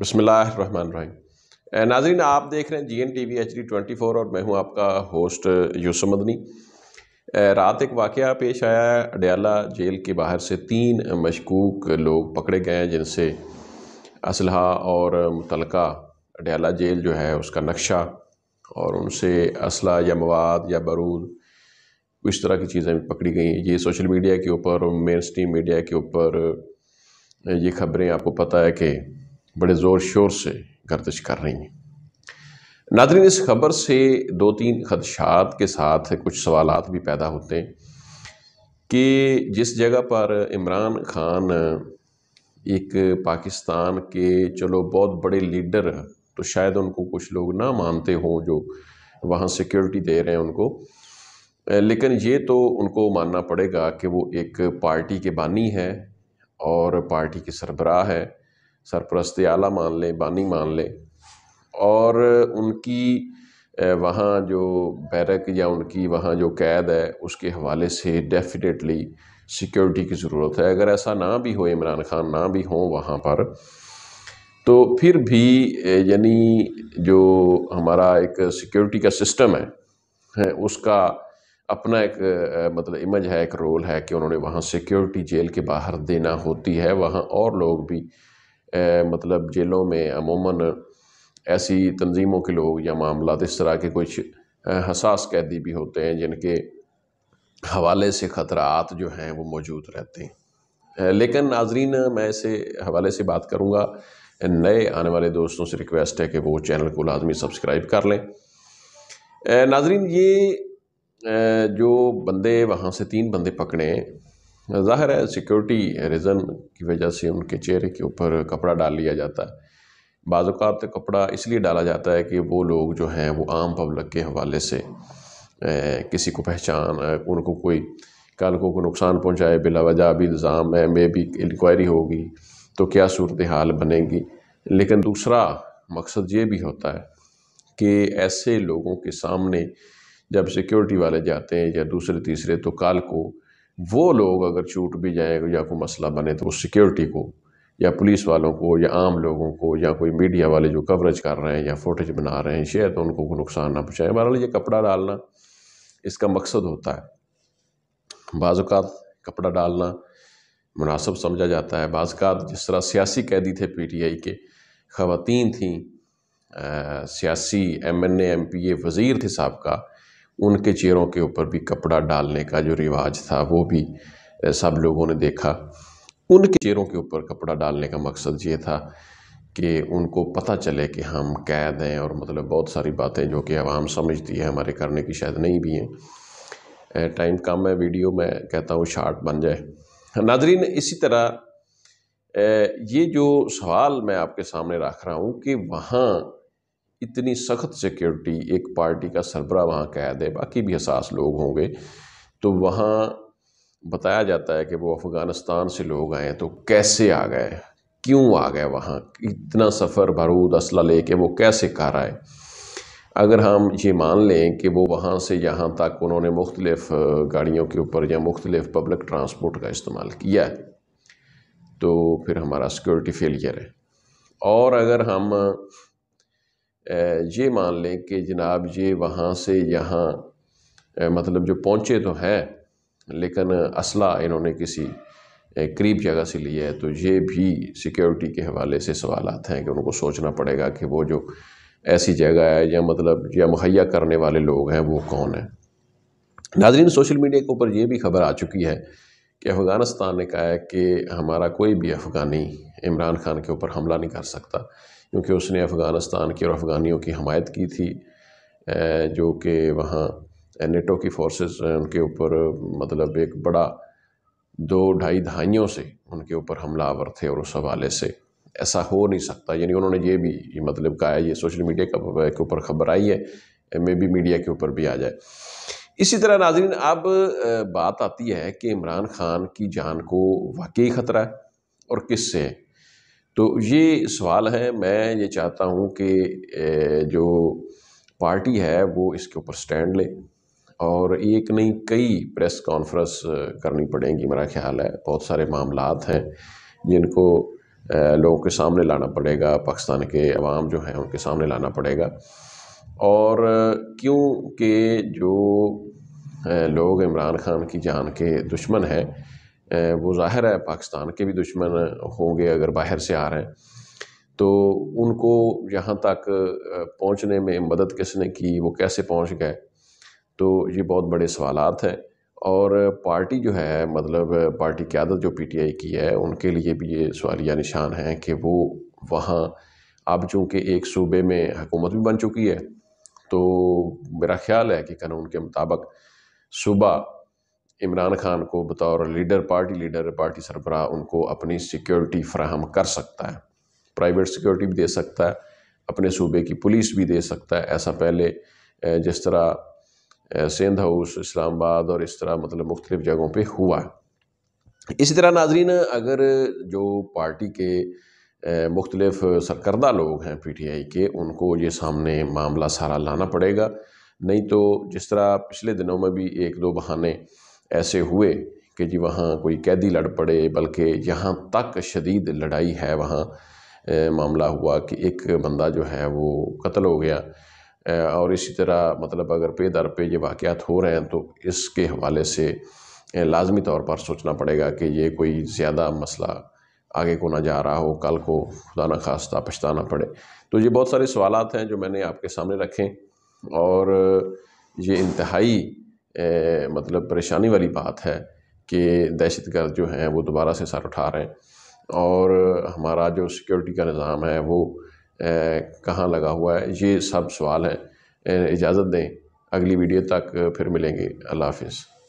बसमिल्लाम नाजरीन आप देख रहे हैं G N T V H D twenty four और मैं हूँ आपका होस्ट यूसु मदनी रात एक वाक़ पेश आया है अडयाला जेल के बाहर से तीन मशकूक लोग पकड़े गए हैं जिनसे असलहा और मुतल अडयाला जेल जो है उसका नक्शा और उनसे असला या मवाद या बरूद इस तरह की चीज़ें पकड़ी गई ये सोशल मीडिया के ऊपर मेन स्ट्रीम मीडिया के ऊपर ये खबरें आपको पता है कि बड़े ज़ोर शोर से गर्दिश कर रही हैं नादरीन इस खबर से दो तीन खदशात के साथ कुछ सवाल भी पैदा होते हैं कि जिस जगह पर इमरान खान एक पाकिस्तान के चलो बहुत बड़े लीडर तो शायद उनको कुछ लोग ना मानते हों जो वहाँ सिक्योरिटी दे रहे हैं उनको लेकिन ये तो उनको मानना पड़ेगा कि वो एक पार्टी के बानी है और पार्टी के सरबराह है सरप्रस्त आला मान लें बानी मान लें और उनकी वहाँ जो बैरक या उनकी वहाँ जो कैद है उसके हवाले से डेफिनेटली सिक्योरिटी की ज़रूरत है अगर ऐसा ना भी हो इमरान खान ना भी हों वहाँ पर तो फिर भी यानी जो हमारा एक सिक्योरिटी का सिस्टम है, है उसका अपना एक मतलब इमेज है एक रोल है कि उन्होंने वहाँ सिक्योरिटी जेल के बाहर देना होती है वहाँ और लोग भी मतलब जेलों में अमूमन ऐसी तंजीमों के लोग या मामला इस तरह के कुछ हसास कैदी भी होते हैं जिनके हवाले से ख़तरात जो हैं वो मौजूद रहते हैं लेकिन नाजरीन मैं इसे हवाले से बात करूँगा नए आने वाले दोस्तों से रिक्वेस्ट है कि वो चैनल को लाजमी सब्सक्राइब कर लें नाजरीन ये जो बंदे वहाँ से तीन बंदे पकड़े ज़ाहिर है सिक्योरिटी रीज़न की वजह से उनके चेहरे के ऊपर कपड़ा डाल लिया जाता है बाज़ात कपड़ा इसलिए डाला जाता है कि वो लोग जो हैं वो आम पब्लिक के हवाले से ए, किसी को पहचान उनको कोई कल को कोई नुकसान पहुँचाए बिलावजह भी इल्ज़ाम है मे भी इंक्वायरी होगी तो क्या सूरत हाल बनेगी लेकिन दूसरा मकसद ये भी होता है कि ऐसे लोगों के सामने जब सिक्योरिटी वाले जाते हैं या दूसरे तीसरे तो कल को वो लोग अगर छूट भी जाए या कोई मसला बने तो वो सिक्योरिटी को या पुलिस वालों को या आम लोगों को या कोई मीडिया वाले जो कवरेज कर रहे हैं या फोटेज बना रहे हैं शेयर तो उनको नुकसान ना पहुँचाए बहरहाल ये कपड़ा डालना इसका मकसद होता है बाज़ात कपड़ा डालना मुनासब समझा जाता है बाज़ात जिस तरह सियासी कैदी थे पी टी आई के ख़वातीन थी सियासी M N A M P A वज़ीर थे साहब का उनके चेहरों के ऊपर भी कपड़ा डालने का जो रिवाज था वो भी सब लोगों ने देखा उनके चेहरों के ऊपर कपड़ा डालने का मकसद ये था कि उनको पता चले कि हम कैद हैं और मतलब बहुत सारी बातें जो कि आवाम समझती है हमारे करने की शायद नहीं भी हैं टाइम कम है वीडियो में कहता हूँ शार्ट बन जाए नाजरीन इसी तरह ये जो सवाल मैं आपके सामने रख रहा हूँ कि वहाँ इतनी सख्त सिक्योरिटी एक पार्टी का सरबरा वहाँ कैद है बाकी भी हसास लोग होंगे तो वहाँ बताया जाता है कि वो अफ़गानिस्तान से लोग आए तो कैसे आ गए क्यों आ गए वहाँ इतना सफ़र बारूद असला ले वो कैसे कर आए अगर हम ये मान लें कि वो वहाँ से यहाँ तक उन्होंने मुख्तलिफ गाड़ियों के ऊपर या मुख्तलिफ पब्लिक ट्रांसपोर्ट का इस्तेमाल किया है तो फिर हमारा सिक्योरिटी फेलियर है और अगर हम ये मान लें कि जनाब ये वहाँ से यहाँ मतलब जो पहुँचे तो हैं लेकिन असला इन्होंने किसी करीब जगह से लिया है तो ये भी सिक्योरिटी के हवाले से सवाल हैं कि उनको सोचना पड़ेगा कि वो जो ऐसी जगह है या मतलब या मुहैया करने वाले लोग हैं वो कौन है नाजरीन सोशल मीडिया के ऊपर ये भी खबर आ चुकी है कि अफ़गानिस्तान ने कहा है कि हमारा कोई भी अफ़गानी इमरान खान के ऊपर हमला नहीं कर सकता क्योंकि उसने अफ़गानिस्तान की और अफ़गानियों की हमायत की थी जो कि वहाँ नेटो की फोर्सेस उनके ऊपर मतलब एक बड़ा दो ढाई दहाइयों से उनके ऊपर हमलावर थे और उस हवाले से ऐसा हो नहीं सकता यानी उन्होंने ये भी ये मतलब कहा है ये सोशल मीडिया के ऊपर खबर आई है मे बी मीडिया के ऊपर भी आ जाए इसी तरह नाजरीन अब बात आती है कि इमरान खान की जान को वाकई ख़तरा है और किस से तो ये सवाल है मैं ये चाहता हूँ कि जो पार्टी है वो इसके ऊपर स्टैंड ले और एक नहीं कई प्रेस कॉन्फ्रेंस करनी पड़ेंगी मेरा ख्याल है बहुत सारे मामला हैं जिनको लोगों के सामने लाना पड़ेगा पाकिस्तान के अवाम जो हैं उनके सामने लाना पड़ेगा और क्योंकि जो लोग इमरान खान की जान के दुश्मन हैं वो ज़ाहिर है पाकिस्तान के भी दुश्मन होंगे अगर बाहर से आ रहे हैं तो उनको यहाँ तक पहुँचने में मदद किसने की वो कैसे पहुँच गए तो ये बहुत बड़े सवाल हैं और पार्टी जो है मतलब पार्टी क्यादत जो पीटीआई की है उनके लिए भी ये सवालिया निशान है कि वो वहाँ अब चूँकि एक सूबे में हुकूमत भी बन चुकी है तो मेरा ख्याल है कि कानून के मुताबिक सूबा इमरान खान को बतौर लीडर पार्टी लीडर पार्टी सरबरा उनको अपनी सिक्योरिटी फ्राहम कर सकता है प्राइवेट सिक्योरिटी भी दे सकता है अपने सूबे की पुलिस भी दे सकता है ऐसा पहले जिस तरह सिंध हाउस इस्लामाबाद और इस तरह मतलब मुख्तलिफ़ जगहों पर हुआ इसी तरह नाजरीन अगर जो पार्टी के मुख्तलिफ सरकर्दा लोग हैं पी टी आई के उनको ये सामने मामला सारा लाना पड़ेगा नहीं तो जिस तरह पिछले दिनों में भी एक दो बहाने ऐसे हुए कि जी वहाँ कोई कैदी लड़ पड़े बल्कि यहाँ तक शदीद लड़ाई है वहाँ मामला हुआ कि एक बंदा जो है वो कत्ल हो गया और इसी तरह मतलब अगर पे दर पे ये वाक़ात हो रहे हैं तो इसके हवाले से लाजमी तौर पर सोचना पड़ेगा कि ये कोई ज़्यादा मसला आगे को ना जा रहा हो कल को खुदा न खास्ता पछताना पड़े तो ये बहुत सारे सवाल हैं जो मैंने आपके सामने रखे और ये इंतहाई ए, मतलब परेशानी वाली बात है कि दहशत गर्द जो हैं वो दोबारा से सर उठा रहे हैं और हमारा जो सिक्योरिटी का निज़ाम है वो कहाँ लगा हुआ है ये सब सवाल हैं इजाज़त दें अगली वीडियो तक फिर मिलेंगे अल्लाह हाफिज़